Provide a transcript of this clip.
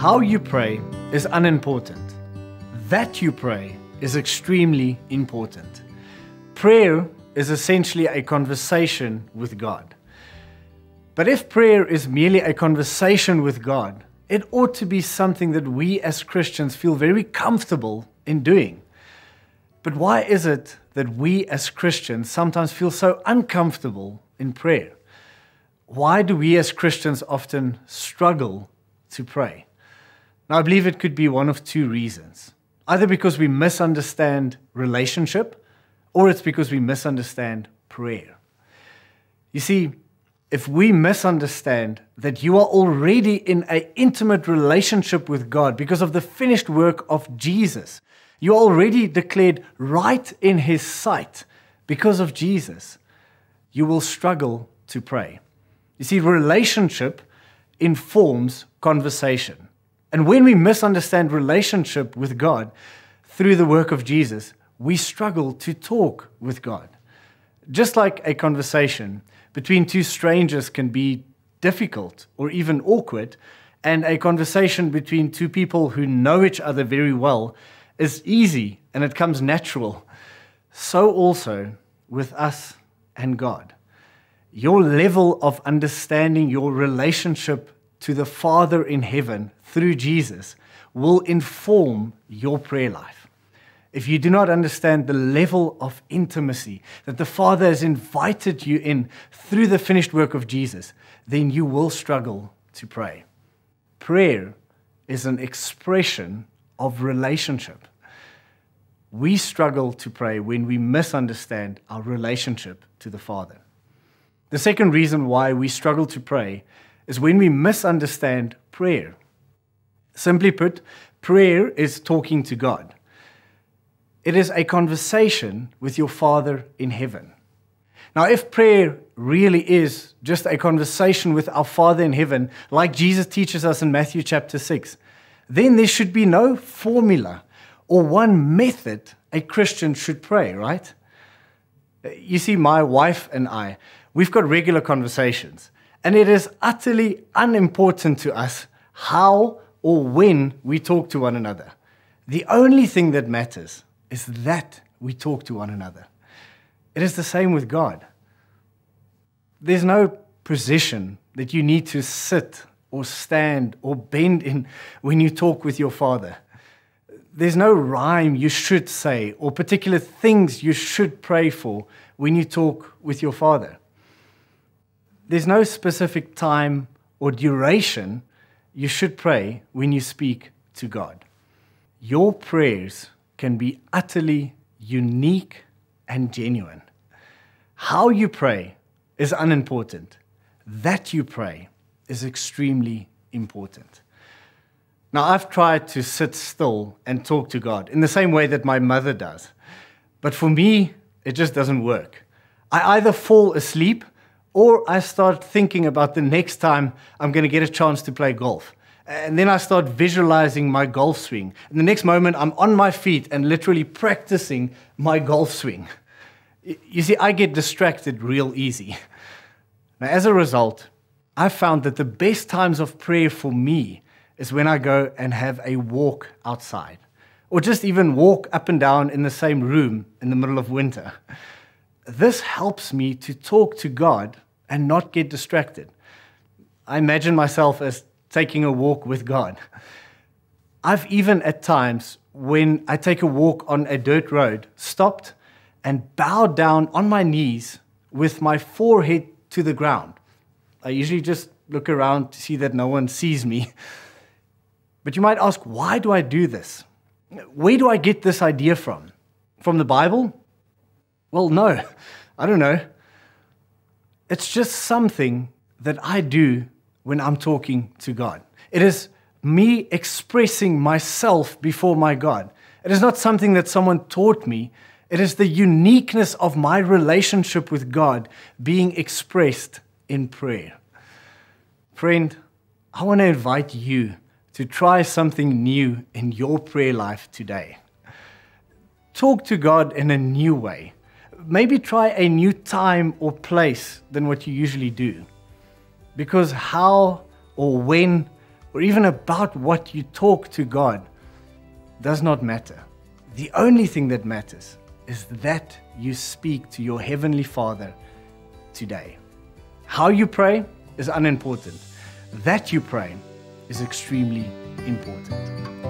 How you pray is unimportant. That you pray is extremely important. Prayer is essentially a conversation with God. But if prayer is merely a conversation with God, it ought to be something that we as Christians feel very comfortable in doing. But why is it that we as Christians sometimes feel so uncomfortable in prayer? Why do we as Christians often struggle to pray? Now, I believe it could be one of two reasons either because we misunderstand relationship or it's because we misunderstand prayer. You see, if we misunderstand that you are already in an intimate relationship with God because of the finished work of Jesus, you are already declared right in His sight because of Jesus, you will struggle to pray. You see, relationship informs conversation. And when we misunderstand relationship with God through the work of Jesus, we struggle to talk with God. Just like a conversation between two strangers can be difficult or even awkward, and a conversation between two people who know each other very well is easy and it comes natural. So also with us and God. Your level of understanding your relationship to the Father in heaven through Jesus will inform your prayer life. If you do not understand the level of intimacy that the Father has invited you in through the finished work of Jesus, then you will struggle to pray. Prayer is an expression of relationship. We struggle to pray when we misunderstand our relationship to the Father. The second reason why we struggle to pray is when we misunderstand prayer. Simply put, prayer is talking to God. It is a conversation with your Father in heaven. Now, if prayer really is just a conversation with our Father in heaven, like Jesus teaches us in Matthew chapter 6, then there should be no formula or one method a Christian should pray, right? You see, my wife and I, we've got regular conversations. And it is utterly unimportant to us how or when we talk to one another. The only thing that matters is that we talk to one another. It is the same with God. There's no position that you need to sit or stand or bend in when you talk with your Father. There's no rhyme you should say or particular things you should pray for when you talk with your Father there's no specific time or duration you should pray when you speak to God. Your prayers can be utterly unique and genuine. How you pray is unimportant. That you pray is extremely important. Now, I've tried to sit still and talk to God in the same way that my mother does. But for me, it just doesn't work. I either fall asleep or I start thinking about the next time I'm going to get a chance to play golf. And then I start visualizing my golf swing. And the next moment, I'm on my feet and literally practicing my golf swing. You see, I get distracted real easy. Now, as a result, I found that the best times of prayer for me is when I go and have a walk outside, or just even walk up and down in the same room in the middle of winter this helps me to talk to God and not get distracted. I imagine myself as taking a walk with God. I've even at times, when I take a walk on a dirt road, stopped and bowed down on my knees with my forehead to the ground. I usually just look around to see that no one sees me. But you might ask, why do I do this? Where do I get this idea from? From the Bible? Well, no, I don't know. It's just something that I do when I'm talking to God. It is me expressing myself before my God. It is not something that someone taught me. It is the uniqueness of my relationship with God being expressed in prayer. Friend, I want to invite you to try something new in your prayer life today. Talk to God in a new way maybe try a new time or place than what you usually do. Because how or when or even about what you talk to God does not matter. The only thing that matters is that you speak to your Heavenly Father today. How you pray is unimportant. That you pray is extremely important.